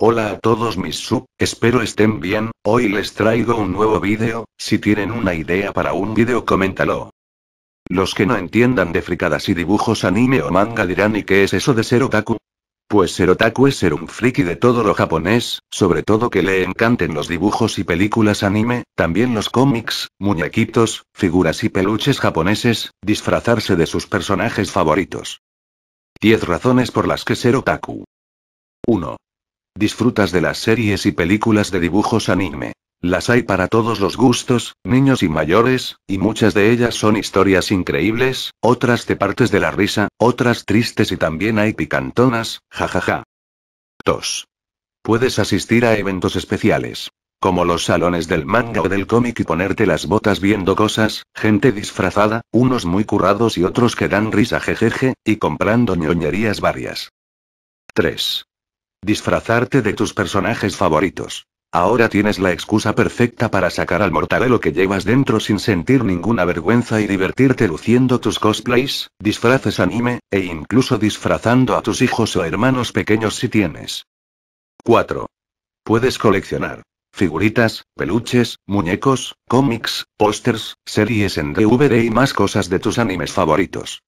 Hola a todos mis sub, espero estén bien, hoy les traigo un nuevo vídeo, si tienen una idea para un vídeo coméntalo. Los que no entiendan de fricadas y dibujos anime o manga dirán ¿y qué es eso de ser otaku? Pues ser otaku es ser un friki de todo lo japonés, sobre todo que le encanten los dibujos y películas anime, también los cómics, muñequitos, figuras y peluches japoneses, disfrazarse de sus personajes favoritos. 10 razones por las que ser otaku. 1. Disfrutas de las series y películas de dibujos anime. Las hay para todos los gustos, niños y mayores, y muchas de ellas son historias increíbles, otras te partes de la risa, otras tristes y también hay picantonas, jajaja. 2. Puedes asistir a eventos especiales. Como los salones del manga o del cómic y ponerte las botas viendo cosas, gente disfrazada, unos muy currados y otros que dan risa jejeje, y comprando ñoñerías varias. 3. Disfrazarte de tus personajes favoritos. Ahora tienes la excusa perfecta para sacar al mortadelo que llevas dentro sin sentir ninguna vergüenza y divertirte luciendo tus cosplays, disfraces anime, e incluso disfrazando a tus hijos o hermanos pequeños si tienes. 4. Puedes coleccionar figuritas, peluches, muñecos, cómics, pósters, series en DVD y más cosas de tus animes favoritos.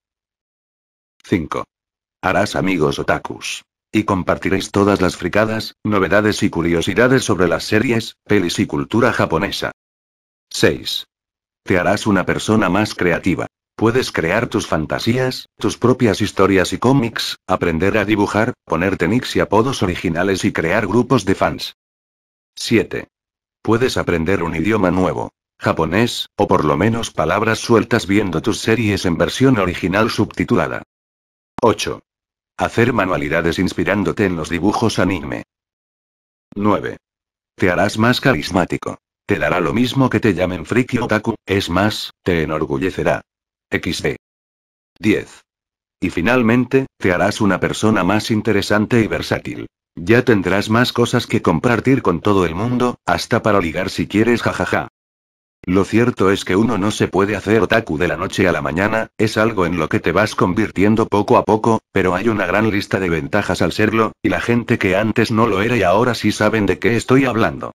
5. Harás amigos otakus. Y compartiréis todas las fricadas, novedades y curiosidades sobre las series, pelis y cultura japonesa. 6. Te harás una persona más creativa. Puedes crear tus fantasías, tus propias historias y cómics, aprender a dibujar, ponerte nicks y apodos originales y crear grupos de fans. 7. Puedes aprender un idioma nuevo, japonés, o por lo menos palabras sueltas viendo tus series en versión original subtitulada. 8. Hacer manualidades inspirándote en los dibujos anime. 9. Te harás más carismático. Te dará lo mismo que te llamen friki otaku, es más, te enorgullecerá. XD. 10. Y finalmente, te harás una persona más interesante y versátil. Ya tendrás más cosas que compartir con todo el mundo, hasta para ligar si quieres jajaja. Lo cierto es que uno no se puede hacer otaku de la noche a la mañana, es algo en lo que te vas convirtiendo poco a poco, pero hay una gran lista de ventajas al serlo, y la gente que antes no lo era y ahora sí saben de qué estoy hablando.